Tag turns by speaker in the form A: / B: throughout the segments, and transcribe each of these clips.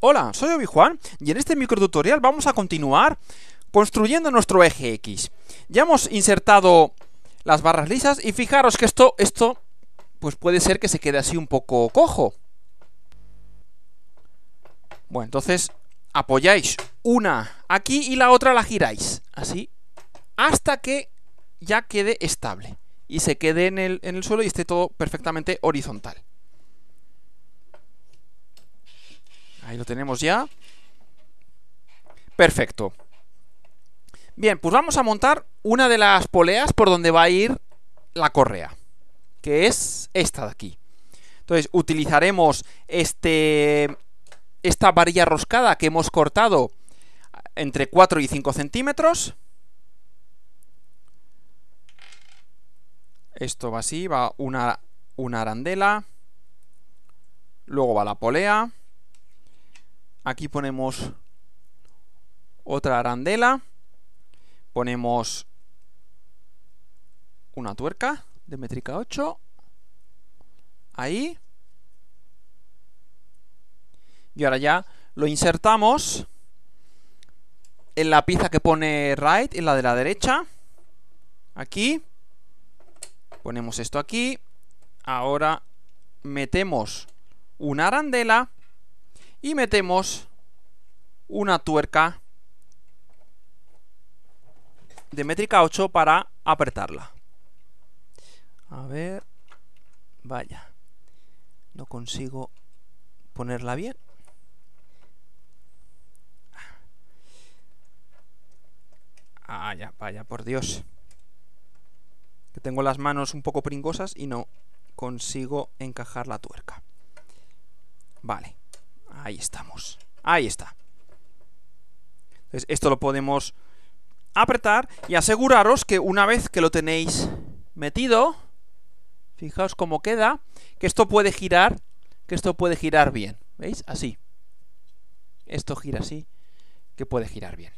A: Hola, soy Obi-Juan y en este micro tutorial vamos a continuar construyendo nuestro eje X. Ya hemos insertado las barras lisas y fijaros que esto, esto pues puede ser que se quede así un poco cojo. Bueno, entonces apoyáis una aquí y la otra la giráis, así, hasta que ya quede estable y se quede en el, en el suelo y esté todo perfectamente horizontal. Ahí lo tenemos ya. Perfecto. Bien, pues vamos a montar una de las poleas por donde va a ir la correa, que es esta de aquí. Entonces, utilizaremos este, esta varilla roscada que hemos cortado entre 4 y 5 centímetros. Esto va así, va una arandela. Luego va la polea. Aquí ponemos otra arandela. Ponemos una tuerca de métrica 8. Ahí. Y ahora ya lo insertamos en la pieza que pone right, en la de la derecha. Aquí. Ponemos esto aquí. Ahora metemos una arandela y metemos una tuerca de métrica 8 para apretarla. A ver, vaya, no consigo ponerla bien. Vaya, ah, vaya, por Dios. Que tengo las manos un poco pringosas y no consigo encajar la tuerca. Vale. Ahí estamos. Ahí está. Entonces, esto lo podemos apretar y aseguraros que una vez que lo tenéis metido, fijaos cómo queda, que esto puede girar, que esto puede girar bien. ¿Veis? Así. Esto gira así, que puede girar bien.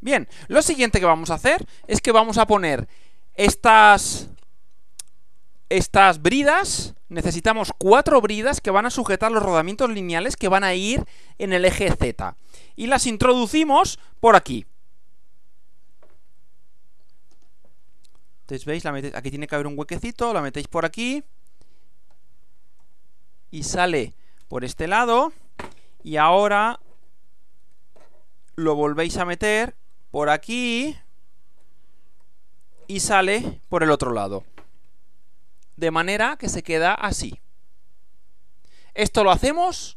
A: Bien, lo siguiente que vamos a hacer es que vamos a poner estas estas bridas, necesitamos cuatro bridas que van a sujetar los rodamientos lineales que van a ir en el eje Z. Y las introducimos por aquí. Entonces, ¿veis? aquí tiene que haber un huequecito, la metéis por aquí. Y sale por este lado. Y ahora lo volvéis a meter por aquí. Y sale por el otro lado de manera que se queda así. Esto lo hacemos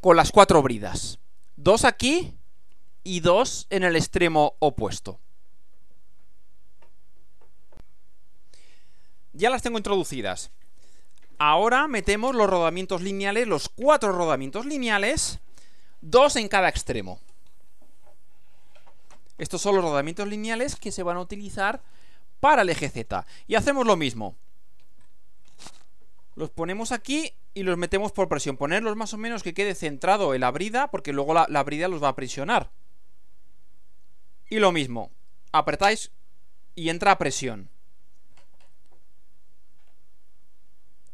A: con las cuatro bridas. Dos aquí y dos en el extremo opuesto. Ya las tengo introducidas. Ahora metemos los rodamientos lineales, los cuatro rodamientos lineales, dos en cada extremo. Estos son los rodamientos lineales que se van a utilizar para el eje Z. Y hacemos lo mismo. Los ponemos aquí y los metemos por presión. Ponerlos más o menos que quede centrado en la brida, porque luego la, la brida los va a presionar. Y lo mismo, apretáis y entra a presión.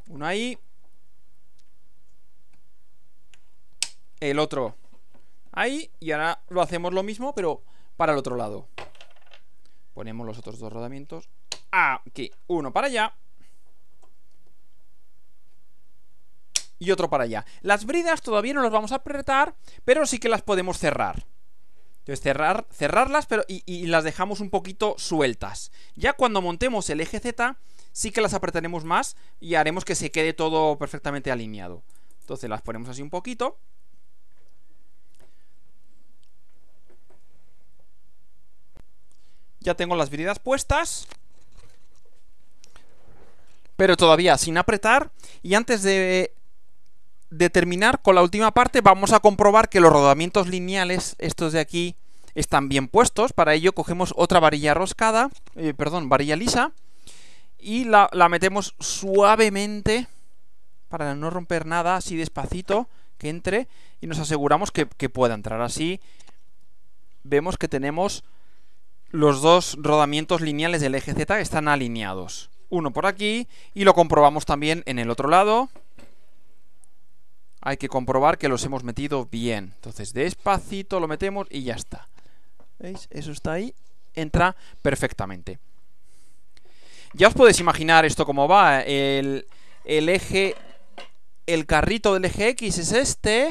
A: Uno ahí. El otro ahí. Y ahora lo hacemos lo mismo, pero para el otro lado. Ponemos los otros dos rodamientos aquí. Uno para allá. Y otro para allá. Las bridas todavía no las vamos a apretar, pero sí que las podemos cerrar. Entonces cerrar, cerrarlas pero, y, y las dejamos un poquito sueltas. Ya cuando montemos el eje Z, sí que las apretaremos más y haremos que se quede todo perfectamente alineado. Entonces las ponemos así un poquito. Ya tengo las vidas puestas. Pero todavía sin apretar. Y antes de, terminar con la última parte, vamos a comprobar que los rodamientos lineales, estos de aquí, están bien puestos. Para ello cogemos otra varilla roscada, eh, perdón, varilla lisa, y la, metemos suavemente para no romper nada, así despacito, que entre, y nos aseguramos que, que pueda entrar. Así vemos que tenemos los dos rodamientos lineales del eje Z están alineados. Uno por aquí y lo comprobamos también en el otro lado. Hay que comprobar que los hemos metido bien. Entonces, despacito lo metemos y ya está. ¿Veis? Eso está ahí. Entra perfectamente. Ya os podéis imaginar esto cómo va. el eje... El carrito del eje X es este,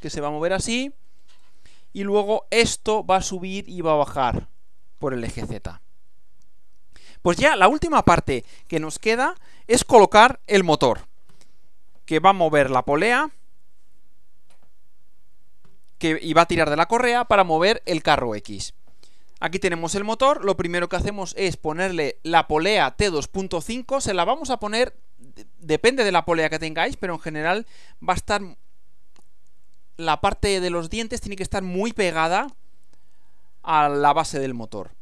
A: que se va a mover así. Y luego esto va a subir y va a bajar por el eje Z. Pues ya la última parte que nos queda es colocar el motor, que va a mover la polea que, y va a tirar de la correa para mover el carro X. Aquí tenemos el motor, lo primero que hacemos es ponerle la polea T2.5, se la vamos a poner, depende de la polea que tengáis, pero en general va a estar, la parte de los dientes tiene que estar muy pegada a la base del motor.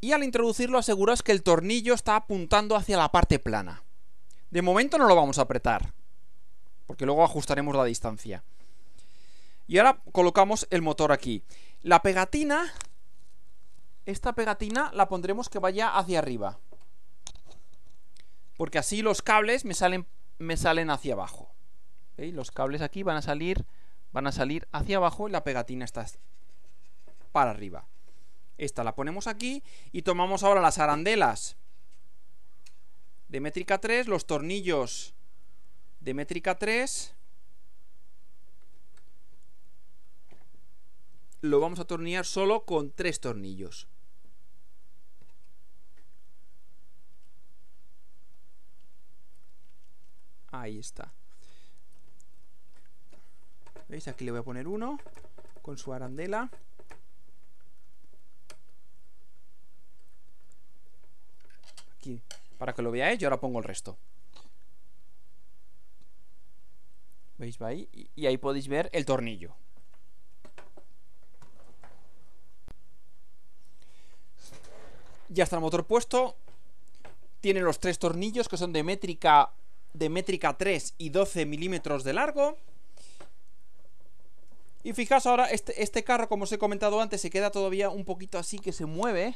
A: Y al introducirlo aseguras que el tornillo está apuntando hacia la parte plana. De momento no lo vamos a apretar, porque luego ajustaremos la distancia. Y ahora colocamos el motor aquí. La pegatina, esta pegatina la pondremos que vaya hacia arriba. Porque así los cables me salen, me salen hacia abajo. Los cables aquí van a salir, van a salir hacia abajo y la pegatina está para arriba. Esta la ponemos aquí y tomamos ahora las arandelas de métrica 3, los tornillos de métrica 3. Lo vamos a tornear solo con tres tornillos. Ahí está. ¿Veis? Aquí le voy a poner uno con su arandela. para que lo veáis. yo ahora pongo el resto. ¿Veis? Va Y ahí podéis ver el tornillo. Ya está el motor puesto. Tiene los tres tornillos que son de métrica, de métrica 3 y 12 milímetros de largo. Y fijaos ahora, este, este carro, como os he comentado antes, se queda todavía un poquito así que se mueve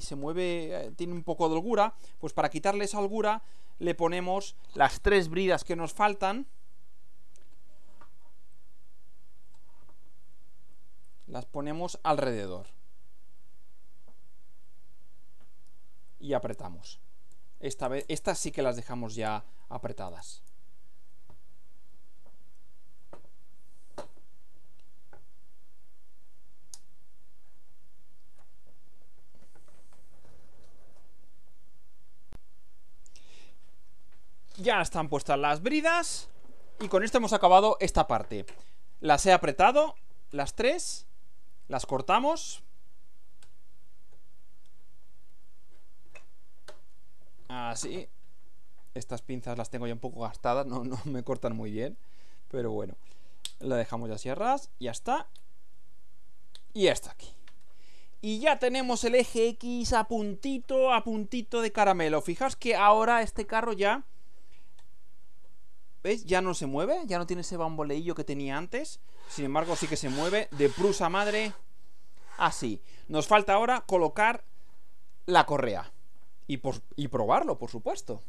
A: se mueve, eh, tiene un poco de holgura, pues para quitarle esa holgura le ponemos las tres bridas que nos faltan. Las ponemos alrededor. Y apretamos. Esta estas sí que las dejamos ya apretadas. Ya están puestas las bridas. Y con esto hemos acabado esta parte. Las he apretado, las tres. Las cortamos. Así. Ah, Estas pinzas las tengo ya un poco gastadas, no, no me cortan muy bien. Pero bueno. La dejamos ya a Ya está. Y ya está aquí. Y ya tenemos el eje X a puntito, a puntito de caramelo. Fijaos que ahora este carro ya ¿Veis? Ya no se mueve, ya no tiene ese bamboleillo que tenía antes. Sin embargo, sí que se mueve de prusa madre. Así. Ah, Nos falta ahora colocar la correa. Y, por, y probarlo, por supuesto.